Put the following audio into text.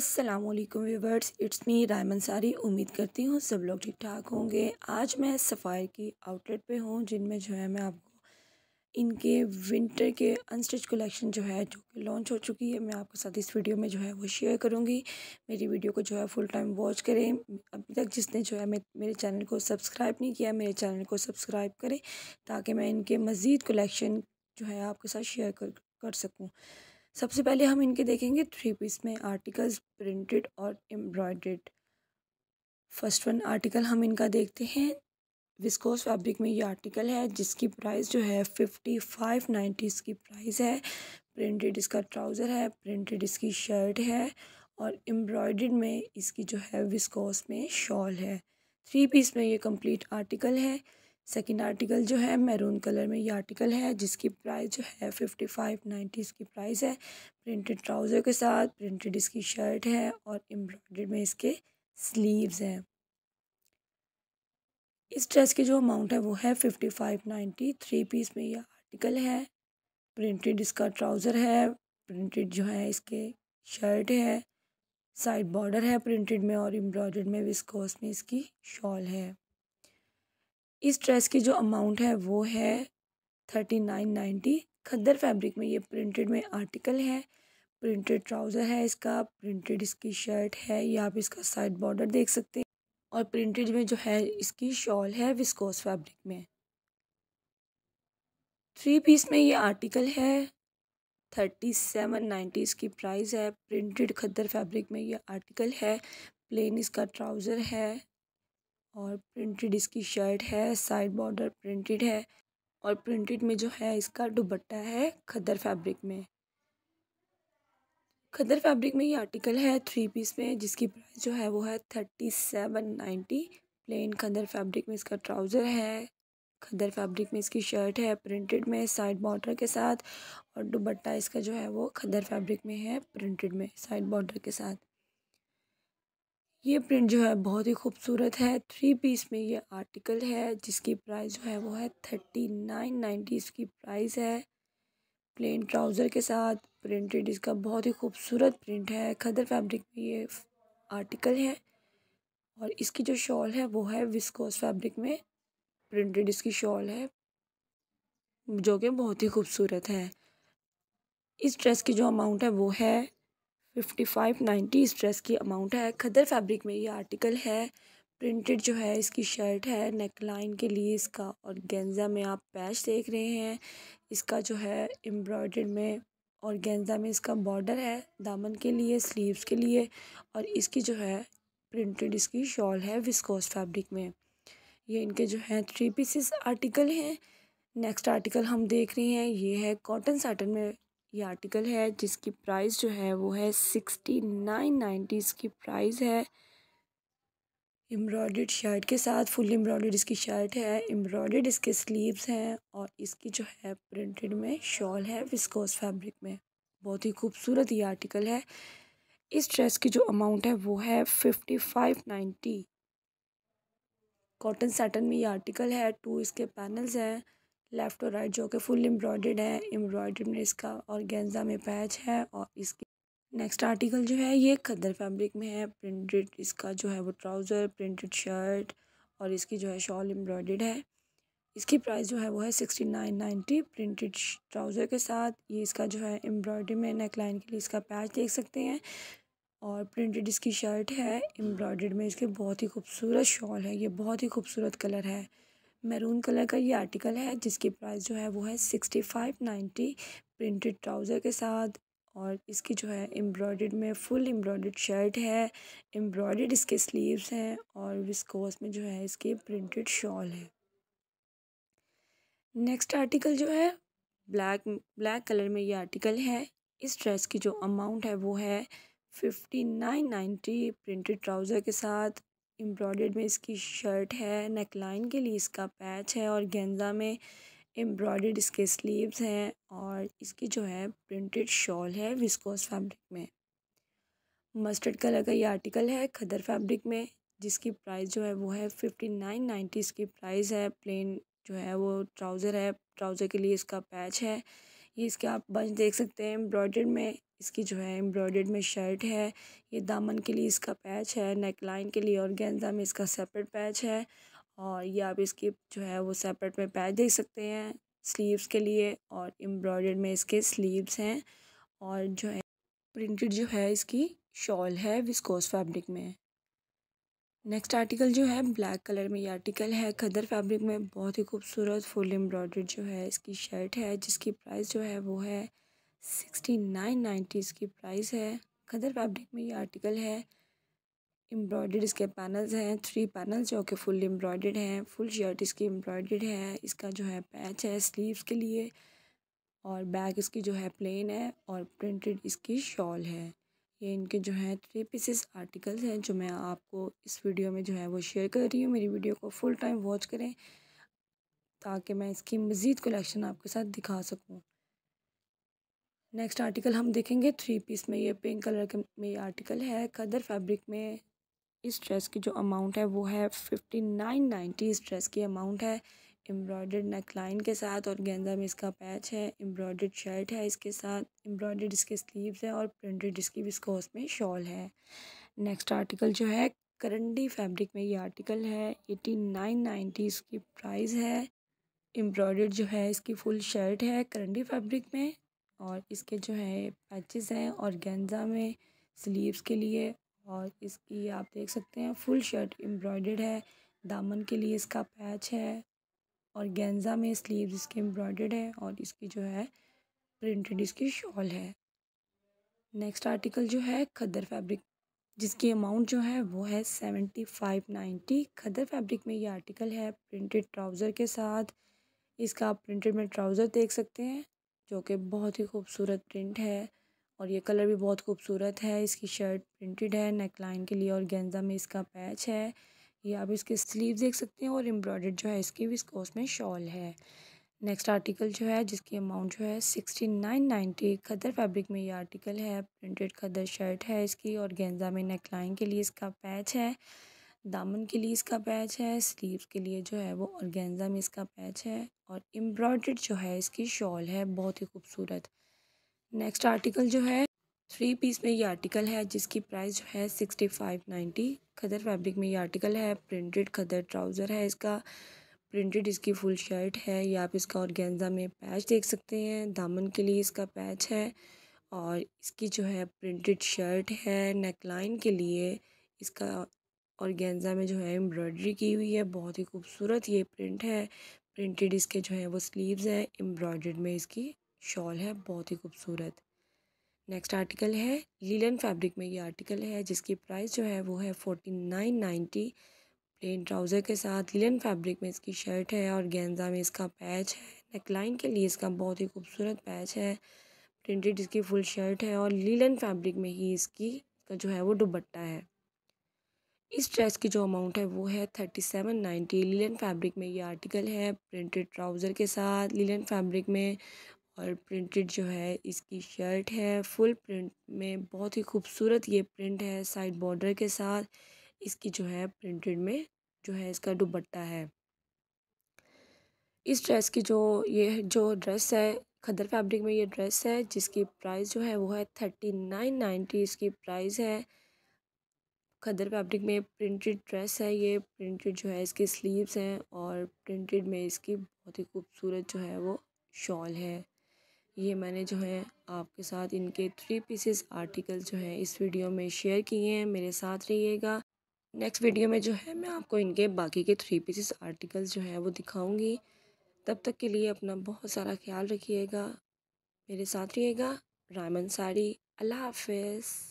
Aslam viewers it's me Rai Mansari उम्मीद करती हूँ सब लोग ठीक ठाक होंगे आज मैं सफ़ायर की आउटलेट पे हूँ जिनमें जो है मैं आपको इनके विंटर के अनस्टिच कलेक्शन जो है जो कि लॉन्च हो चुकी है मैं आपके साथ इस वीडियो में जो है वो शेयर करूँगी मेरी वीडियो को जो है फुल टाइम वॉच करें अभी तक जिसने जो है मेरे चैनल को सब्सक्राइब नहीं किया मेरे चैनल को सब्सक्राइब करें ताकि मैं इनके मज़ीद कलेक्शन जो है आपके साथ शेयर कर, कर सकूँ सबसे पहले हम इनके देखेंगे थ्री पीस में आर्टिकल्स प्रिंटेड और एम्ब्रॉयड्रेड फर्स्ट वन आर्टिकल हम इनका देखते हैं विस्कोस फैब्रिक में ये आर्टिकल है जिसकी प्राइस जो है फिफ्टी फाइव नाइन्टी इसकी प्राइस है प्रिंटेड इसका ट्राउज़र है प्रिंटेड इसकी शर्ट है और एम्ब्रॉयड्रेड में इसकी जो है विस्कोस में शॉल है थ्री पीस में ये कंप्लीट आर्टिकल है सेकेंड आर्टिकल जो है मैरून कलर में ये आर्टिकल है जिसकी प्राइस जो है फिफ्टी फाइव नाइन्टी इसकी प्राइस है प्रिंटेड ट्राउज़र के साथ प्रिंटेड इसकी शर्ट है और एम्ब्रॉयड में इसके स्लीव्स हैं इस ड्रेस की जो अमाउंट है वो है fifty five ninety three piece में ये आर्टिकल है प्रिंटेड इसका ट्राउज़र है प्रिंटेड जो है इसके शर्ट है साइड बॉर्डर है प्रिंटेड में और एम्ब्रॉयडर्ड में विस्कोस में इसकी शॉल है इस ड्रेस की जो अमाउंट है वो है थर्टी नाइन नाइन्टी खद्दर फैब्रिक में ये प्रिंटेड में आर्टिकल है प्रिंटेड ट्राउज़र है इसका प्रिंटेड इसकी शर्ट है या आप इसका साइड बॉर्डर देख सकते हैं और प्रिंटेड में जो है इसकी शॉल है विस्कोस फैब्रिक में थ्री पीस में ये आर्टिकल है थर्टी सेवन नाइन्टी इसकी प्राइस है प्रिंटेड खद्दर फैब्रिक में ये आर्टिकल है प्लेन इसका ट्राउज़र है और प्रिंटेड इसकी शर्ट है साइड बॉर्डर प्रिंटेड है और प्रिंटेड में जो है इसका दुबट्टा है खदर फैब्रिक में खदर फैब्रिक में ये आर्टिकल है थ्री पीस में जिसकी प्राइस जो है वो है थर्टी सेवन नाइन्टी प्लेन खदर फैब्रिक में इसका ट्राउज़र है खदर फैब्रिक में इसकी शर्ट है प्रिंटेड में साइड बॉर्डर के साथ और दुबट्टा इसका जो है वो खदर फैब्रिक में है प्रिंटेड में साइड बॉर्डर के साथ ये प्रिंट जो है बहुत ही खूबसूरत है थ्री पीस में ये आर्टिकल है जिसकी प्राइस जो है वो है थर्टी नाइन नाइन्टी इसकी प्राइस है प्लेन ट्राउज़र के साथ प्रिंटेड इसका बहुत ही खूबसूरत प्रिंट है खदर फैब्रिक में ये आर्टिकल है और इसकी जो शॉल है वो है विस्कोस फैब्रिक में प्रिंटेड इसकी शॉल है जो कि बहुत ही खूबसूरत है इस ड्रेस की जो अमाउंट है वो है फिफ्टी फाइव नाइन्टी इस ड्रेस की अमाउंट है खदर फैब्रिक में ये आर्टिकल है प्रिंटेड जो है इसकी शर्ट है नेक लाइन के लिए इसका और गेंजा में आप पैच देख रहे हैं इसका जो है एम्ब्रॉयड में और गेंजा में इसका बॉर्डर है दामन के लिए स्लीव्स के लिए और इसकी जो है प्रिंटेड इसकी शॉल है विस्कोस फैब्रिक में ये इनके जो है थ्री पीसेस आर्टिकल हैं नेक्स्ट आर्टिकल हम देख रहे हैं ये है कॉटन साटन में ये आर्टिकल है जिसकी प्राइस जो है वो है सिक्सटी नाइन नाइन्टी इसकी प्राइस है एम्ब्रॉयड शर्ट के साथ फुल एम्ब्रॉयड इसकी शर्ट है एम्ब्रॉयड इसके स्लीव्स हैं और इसकी जो है प्रिंटेड में शॉल है विस्कोस फैब्रिक में बहुत ही खूबसूरत ये आर्टिकल है इस ड्रेस की जो अमाउंट है वो है fifty five ninety cotton satin में ये आर्टिकल है टू इसके पैनल्स हैं लेफ़्ट और राइट जो कि फुल एम्ब्रॉयड है एम्ब्रॉयड में इसका और गेंजा में पैच है और इसके नेक्स्ट आर्टिकल जो है ये खद्दर फैब्रिक में है प्रिंटेड इसका जो है वो ट्राउज़र प्रिंटेड शर्ट और इसकी जो है शॉल एम्ब्रॉयड है इसकी प्राइस जो है वो है sixty nine ninety printed trouser के साथ ये इसका जो है एम्ब्रॉयडरी में नेक लाइन के लिए इसका पैच देख सकते हैं और प्रिंटेड इसकी शर्ट है एम्ब्रॉयड में इसके बहुत ही खूबसूरत शॉल है ये बहुत ही खूबसूरत कलर है मैरून कलर का ये आर्टिकल है जिसकी प्राइस जो है वो है sixty five ninety printed trouser के साथ और इसकी जो है एम्ब्रॉयड में फुल एम्ब्रॉयड शर्ट है एम्ब्रॉयड इसके स्लीव्स हैं और विस्कोस में जो है इसके प्रिंटेड शॉल है नेक्स्ट आर्टिकल जो है ब्लैक ब्लैक कलर में ये आर्टिकल है इस ड्रेस की जो अमाउंट है वो है fifty nine ninety printed trouser के साथ एम्ब्रॉयड में इसकी शर्ट है नेक लाइन के लिए इसका पैच है और गेंजा में एम्ब्रॉयड इसके स्लीव्स हैं और इसकी जो है प्रिंटेड शॉल है विस्कोस फैब्रिक में मस्टर्ड कलर का ये आर्टिकल है खदर फैब्रिक में जिसकी प्राइस जो है वो है फिफ्टी नाइन नाइन्टी इसकी प्राइस है प्लेन जो है वो ट्राउज़र है ट्राउज़र के लिए इसका पैच है ये इसके आप बंच देख सकते हैं एम्ब्रॉयड में इसकी जो है एम्ब्रॉयड में शर्ट है ये दामन के लिए इसका पैच है नेक लाइन के लिए और गेंदा में इसका सेपरेट पैच है और ये आप इसकी जो है वो सेपरेट में पैच देख सकते हैं स्लीव्स के लिए और एम्ब्रॉयड में इसके स्लीव्स हैं और जो है प्रिंटेड जो है इसकी शॉल है विस्कोस फैब्रिक में नेक्स्ट आर्टिकल जो है ब्लैक कलर में ये आर्टिकल है खदर फैब्रिक में बहुत ही खूबसूरत फुल एम्ब्रॉयड जो है इसकी शर्ट है जिसकी प्राइस जो है वो है सिक्सटी नाइन नाइन्टी इसकी प्राइस है खदर फैब्रिक में ये आर्टिकल है एम्ब्रॉयडर्ड इसके पैनल्स हैं थ्री पैनल्स जो कि फुल एम्ब्रॉयडर्ड हैं फुल शर्ट इसकी एम्ब्रॉयडर्ड है इसका जो है पैच है स्लीव्स के लिए और बैक इसकी जो है प्लेन है और प्रिंटेड इसकी शॉल है ये इनके जो है थ्री पीसेस आर्टिकल्स हैं जो मैं आपको इस वीडियो में जो है वो शेयर कर रही हूँ मेरी वीडियो को फुल टाइम वॉच करें ताकि मैं इसकी मज़ीद कलेक्शन आपके साथ दिखा सकूँ नेक्स्ट आर्टिकल हम देखेंगे थ्री पीस में ये पिंक कलर के में ये आर्टिकल है कदर फैब्रिक में इस ड्रेस की जो अमाउंट है वो है फिफ्टी नाइन नाइन्टी इस ड्रेस की अमाउंट है एम्ब्रॉयडर्ड नेकलाइन के साथ और गेंदा में इसका पैच है एम्ब्रॉयडर्ड शर्ट है इसके साथ एम्ब्रॉयडर्ड इसके स्लीव्स है और प्रिंटेड इसकी विस्कोस में शॉल है नेक्स्ट आर्टिकल जो है करंडी फैब्रिक में ये आर्टिकल है एटी नाइन नाइन्टी इसकी प्राइस है एम्ब्रॉयडर्ड जो है इसकी फुल शर्ट है करंडी फैब्रिक में और इसके जो है पैचेस हैं और गेंजा में स्लीव्स के लिए और इसकी आप देख सकते हैं फुल शर्ट एम्ब्रॉयडर्ड है दामन के लिए इसका पैच है और गेंजा में स्लीव्स इसके एम्ब्रॉयडर्ड है और इसकी जो है प्रिंटेड इसकी शॉल है नेक्स्ट आर्टिकल जो है खदर फैब्रिक जिसकी अमाउंट जो है वो है seventy five ninety khaddar fabric में ये आर्टिकल है प्रिंटेड ट्राउज़र के साथ इसका आप प्रिंटेड में ट्राउज़र देख सकते हैं जो कि बहुत ही खूबसूरत प्रिंट है और ये कलर भी बहुत खूबसूरत है इसकी शर्ट प्रिंटेड है नेक लाइन के लिए और गेंजा में इसका पैच है ये आप इसके स्लीव देख सकते हैं और एम्ब्रॉयड जो है इसकी भी इसको उसमें शॉल है नेक्स्ट आर्टिकल जो है जिसकी अमाउंट जो है sixty nine ninety khaddar fabric में ये आर्टिकल है प्रिंटेड खदर शर्ट है इसकी और गेंजा में नेक लाइन के लिए इसका पैच है दामन के लिए इसका पैच है स्लीव के लिए जो है वो ऑर्गेंजा में इसका पैच है और एम्ब्रॉयड जो है इसकी शॉल है बहुत ही खूबसूरत नेक्स्ट आर्टिकल जो है थ्री पीस में ये आर्टिकल है जिसकी प्राइस जो है sixty five ninety khaddar fabric में ये आर्टिकल है प्रिंटेड खदर ट्राउज़र है इसका प्रिंटेड इसकी फुल शर्ट है या आप इसका ऑर्गेन्जा में पैच देख सकते हैं दामन के लिए इसका पैच है और इसकी जो है प्रिंटेड शर्ट है नेकलाइन के लिए इसका और गेंजा में जो है एम्ब्रॉयडरी की हुई है बहुत ही खूबसूरत ये प्रिंट है प्रिंटेड इसके जो है वो स्लीव्स हैं एम्ब्रॉयडर्ड में इसकी शॉल है बहुत ही खूबसूरत नेक्स्ट आर्टिकल है लीलन फैब्रिक में ये आर्टिकल है जिसकी प्राइस जो है वो है forty nine ninety plain trouser के साथ लीलन फैब्रिक में इसकी शर्ट है और गेंजा में इसका पैच है नेकलाइन के लिए इसका बहुत ही खूबसूरत पैच है प्रिंटेड इसकी फुल शर्ट है और लीलन फैब्रिक में ही इसकी का जो है वो दुबट्टा है इस ड्रेस की जो अमाउंट है वो है thirty seven ninety linen fabric में ये आर्टिकल है प्रिंटेड ट्राउज़र के साथ लीलन फैब्रिक में और प्रिंटेड जो है इसकी शर्ट है फुल प्रिंट में बहुत ही खूबसूरत ये प्रिंट है साइड बॉर्डर के साथ इसकी जो है प्रिंटेड में जो है इसका दुबट्टा है इस ड्रेस की जो ये जो ड्रेस है खदर फैब्रिक में ये ड्रेस है जिसकी प्राइस जो है वो है थर्टी नाइन नाइन्टी इसकी प्राइस है खदर फैब्रिक में प्रिंटेड ड्रेस है ये प्रिंटेड जो है इसके स्लीव्स हैं और प्रिंटेड में इसकी बहुत ही खूबसूरत जो है वो शॉल है ये मैंने जो है आपके साथ इनके थ्री पीसेस आर्टिकल जो है इस वीडियो में शेयर किए हैं मेरे साथ रहिएगा नेक्स्ट वीडियो में जो है मैं आपको इनके बाकी के थ्री पीसेस आर्टिकल जो है वो दिखाऊंगी तब तक के लिए अपना बहुत सारा ख्याल रखिएगा मेरे साथ रहिएगा रायमन साड़ी अल्लाह हाफिज़